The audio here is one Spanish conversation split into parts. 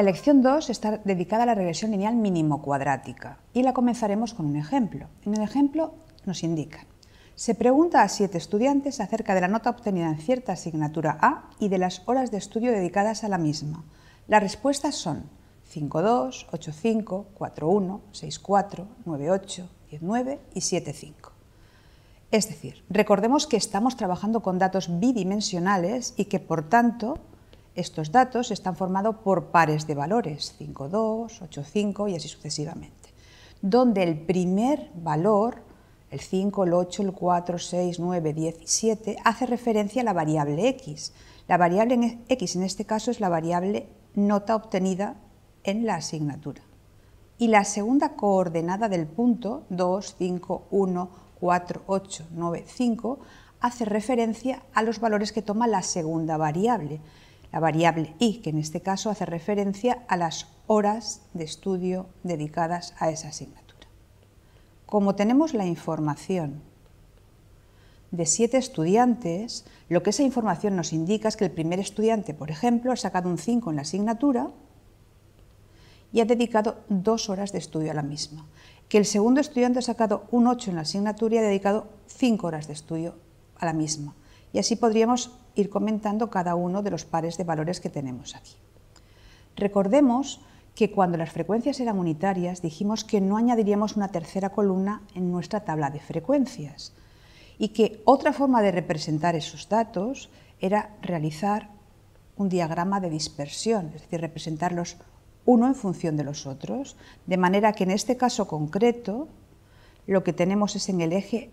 La lección 2 está dedicada a la regresión lineal mínimo cuadrática y la comenzaremos con un ejemplo. En el ejemplo nos indica, se pregunta a siete estudiantes acerca de la nota obtenida en cierta asignatura A y de las horas de estudio dedicadas a la misma. Las respuestas son 5-2, 8-5, 4-1, 5.2, 8.5, 4.1, 6.4, 9.8, 19 y 7-5. Es decir, recordemos que estamos trabajando con datos bidimensionales y que, por tanto, estos datos están formados por pares de valores, 5, 2, 8, 5 y así sucesivamente, donde el primer valor, el 5, el 8, el 4, 6, 9, 10 y 7, hace referencia a la variable x. La variable x en este caso es la variable nota obtenida en la asignatura. Y la segunda coordenada del punto, 2, 5, 1, 4, 8, 9, 5, hace referencia a los valores que toma la segunda variable, la variable y que en este caso hace referencia a las horas de estudio dedicadas a esa asignatura. Como tenemos la información de siete estudiantes, lo que esa información nos indica es que el primer estudiante, por ejemplo, ha sacado un 5 en la asignatura y ha dedicado dos horas de estudio a la misma. Que el segundo estudiante ha sacado un 8 en la asignatura y ha dedicado cinco horas de estudio a la misma. Y así podríamos ir comentando cada uno de los pares de valores que tenemos aquí. Recordemos que cuando las frecuencias eran unitarias dijimos que no añadiríamos una tercera columna en nuestra tabla de frecuencias y que otra forma de representar esos datos era realizar un diagrama de dispersión, es decir, representarlos uno en función de los otros, de manera que en este caso concreto lo que tenemos es en el eje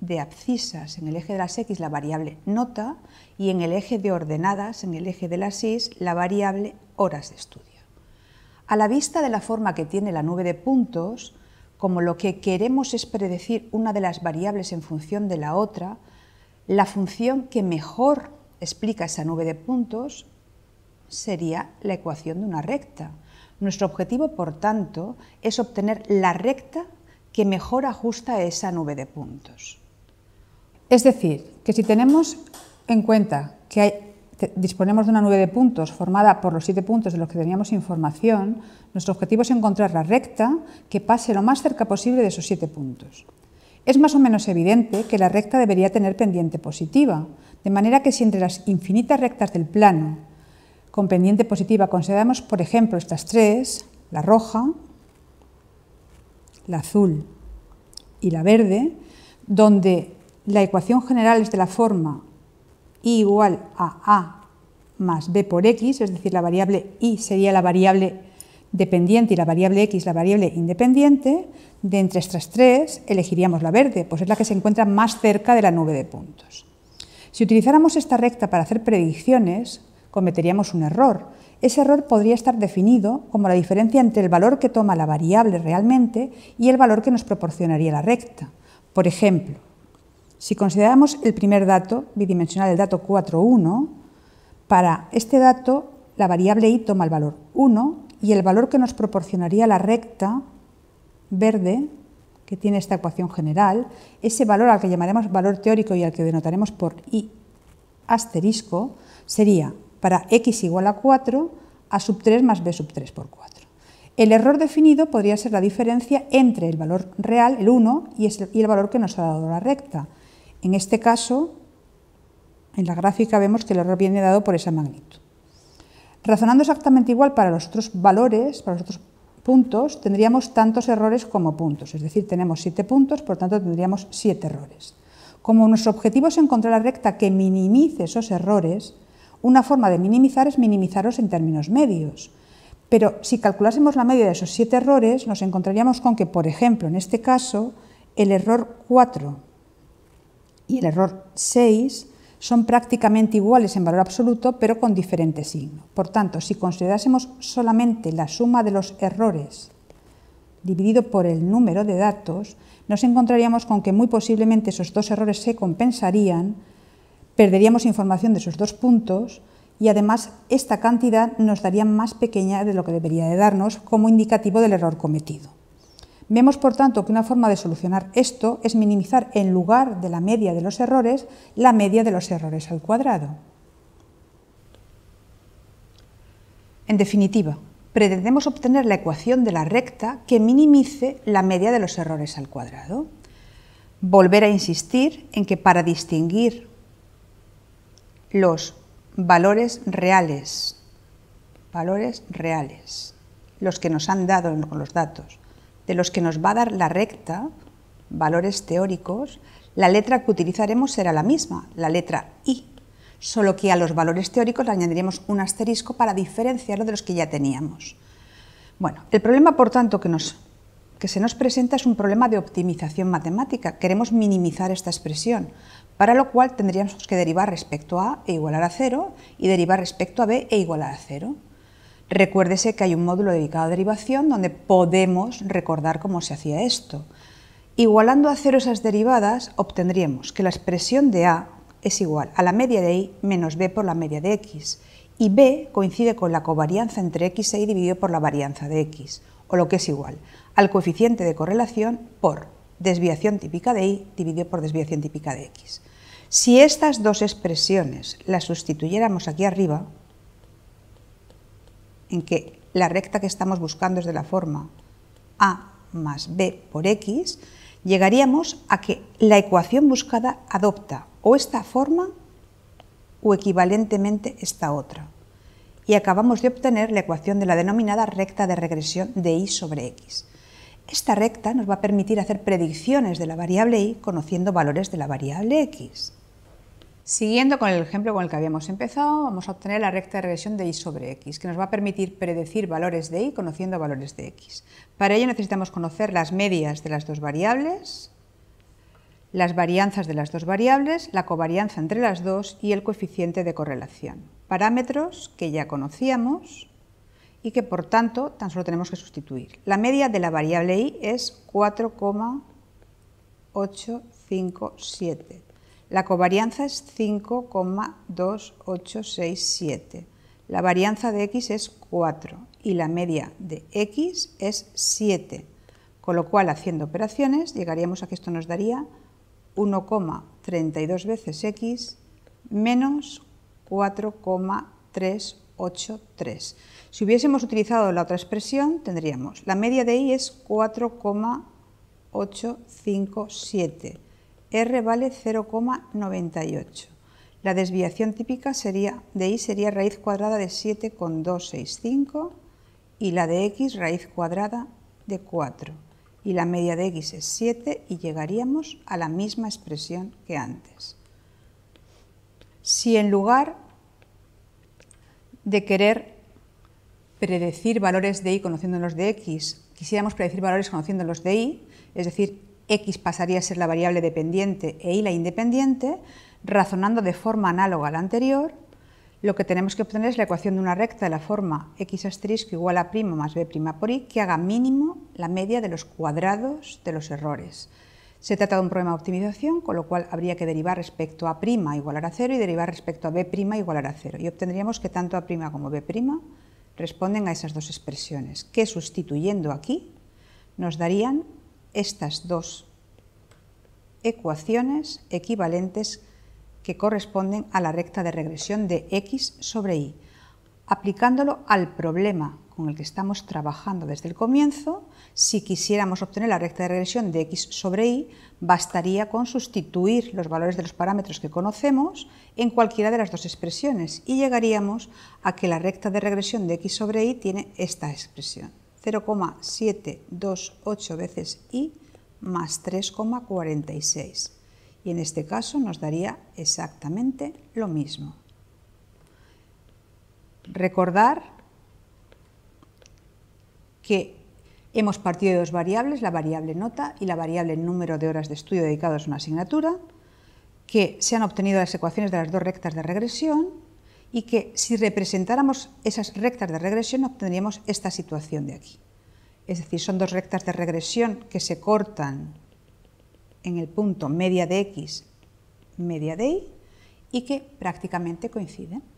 de abscisas, en el eje de las X la variable nota y en el eje de ordenadas, en el eje de las Y, la variable horas de estudio. A la vista de la forma que tiene la nube de puntos, como lo que queremos es predecir una de las variables en función de la otra, la función que mejor explica esa nube de puntos sería la ecuación de una recta. Nuestro objetivo, por tanto, es obtener la recta que mejor ajusta a esa nube de puntos. Es decir, que si tenemos en cuenta que disponemos de una nube de puntos formada por los siete puntos de los que teníamos información, nuestro objetivo es encontrar la recta que pase lo más cerca posible de esos siete puntos. Es más o menos evidente que la recta debería tener pendiente positiva, de manera que si entre las infinitas rectas del plano con pendiente positiva consideramos, por ejemplo, estas tres, la roja, la azul y la verde, donde la ecuación general es de la forma y igual a a más b por x, es decir, la variable y sería la variable dependiente y la variable x la variable independiente, de entre estas tres elegiríamos la verde, pues es la que se encuentra más cerca de la nube de puntos. Si utilizáramos esta recta para hacer predicciones, cometeríamos un error. Ese error podría estar definido como la diferencia entre el valor que toma la variable realmente y el valor que nos proporcionaría la recta. Por ejemplo, si consideramos el primer dato bidimensional, el dato 4.1, para este dato la variable y toma el valor 1 y el valor que nos proporcionaría la recta verde que tiene esta ecuación general, ese valor al que llamaremos valor teórico y al que denotaremos por y asterisco, sería para x igual a 4 a sub 3 más b sub 3 por 4. El error definido podría ser la diferencia entre el valor real, el 1, y el valor que nos ha dado la recta. En este caso, en la gráfica vemos que el error viene dado por esa magnitud. Razonando exactamente igual para los otros valores, para los otros puntos, tendríamos tantos errores como puntos. Es decir, tenemos siete puntos, por tanto tendríamos siete errores. Como nuestro objetivo es encontrar la recta que minimice esos errores, una forma de minimizar es minimizarlos en términos medios. Pero si calculásemos la media de esos siete errores, nos encontraríamos con que, por ejemplo, en este caso, el error 4 y el error 6 son prácticamente iguales en valor absoluto, pero con diferente signo. Por tanto, si considerásemos solamente la suma de los errores dividido por el número de datos, nos encontraríamos con que muy posiblemente esos dos errores se compensarían, perderíamos información de esos dos puntos y además esta cantidad nos daría más pequeña de lo que debería de darnos como indicativo del error cometido. Vemos, por tanto, que una forma de solucionar esto es minimizar en lugar de la media de los errores, la media de los errores al cuadrado. En definitiva, pretendemos obtener la ecuación de la recta que minimice la media de los errores al cuadrado. Volver a insistir en que para distinguir los valores reales, valores reales, los que nos han dado los datos, de los que nos va a dar la recta, valores teóricos, la letra que utilizaremos será la misma, la letra I, solo que a los valores teóricos le añadiremos un asterisco para diferenciarlo de los que ya teníamos. Bueno, el problema, por tanto, que, que se nos presenta es un problema de optimización matemática. Queremos minimizar esta expresión, para lo cual tendríamos que derivar respecto a e igualar a cero y derivar respecto a b e igualar a cero. Recuérdese que hay un módulo dedicado a derivación donde podemos recordar cómo se hacía esto. Igualando a cero esas derivadas, obtendríamos que la expresión de A es igual a la media de y menos B por la media de X, y B coincide con la covarianza entre X e Y dividido por la varianza de X, o lo que es igual al coeficiente de correlación por desviación típica de Y dividido por desviación típica de X. Si estas dos expresiones las sustituyéramos aquí arriba, en que la recta que estamos buscando es de la forma A más B por X, llegaríamos a que la ecuación buscada adopta o esta forma o equivalentemente esta otra. Y acabamos de obtener la ecuación de la denominada recta de regresión de y sobre x. Esta recta nos va a permitir hacer predicciones de la variable y conociendo valores de la variable x. Siguiendo con el ejemplo con el que habíamos empezado, vamos a obtener la recta de regresión de y sobre x, que nos va a permitir predecir valores de y conociendo valores de x. Para ello necesitamos conocer las medias de las dos variables, las varianzas de las dos variables, la covarianza entre las dos y el coeficiente de correlación. Parámetros que ya conocíamos y que por tanto tan solo tenemos que sustituir. La media de la variable y es 4,857 la covarianza es 5,2867. La varianza de x es 4 y la media de x es 7. Con lo cual, haciendo operaciones, llegaríamos a que esto nos daría 1,32 veces x menos 4,383. Si hubiésemos utilizado la otra expresión, tendríamos la media de y es 4,857 R vale 0,98. La desviación típica sería, de y sería raíz cuadrada de 7,265 y la de x raíz cuadrada de 4. Y la media de x es 7 y llegaríamos a la misma expresión que antes. Si en lugar de querer predecir valores de y los de x, quisiéramos predecir valores conociendo los de y, es decir, x pasaría a ser la variable dependiente e y la independiente, razonando de forma análoga a la anterior, lo que tenemos que obtener es la ecuación de una recta de la forma x asterisco igual a prima más b prima por y que haga mínimo la media de los cuadrados de los errores. Se trata de un problema de optimización, con lo cual habría que derivar respecto a prima igualar a cero y derivar respecto a b prima igualar a cero. Y obtendríamos que tanto a prima como b prima responden a esas dos expresiones, que sustituyendo aquí nos darían estas dos ecuaciones equivalentes que corresponden a la recta de regresión de x sobre y, aplicándolo al problema con el que estamos trabajando desde el comienzo, si quisiéramos obtener la recta de regresión de x sobre y, bastaría con sustituir los valores de los parámetros que conocemos en cualquiera de las dos expresiones y llegaríamos a que la recta de regresión de x sobre y tiene esta expresión. 0,728 veces i más 3,46. Y en este caso nos daría exactamente lo mismo. Recordar que hemos partido de dos variables, la variable nota y la variable número de horas de estudio dedicadas a una asignatura, que se han obtenido las ecuaciones de las dos rectas de regresión y que si representáramos esas rectas de regresión obtendríamos esta situación de aquí. Es decir, son dos rectas de regresión que se cortan en el punto media de x, media de y, y que prácticamente coinciden.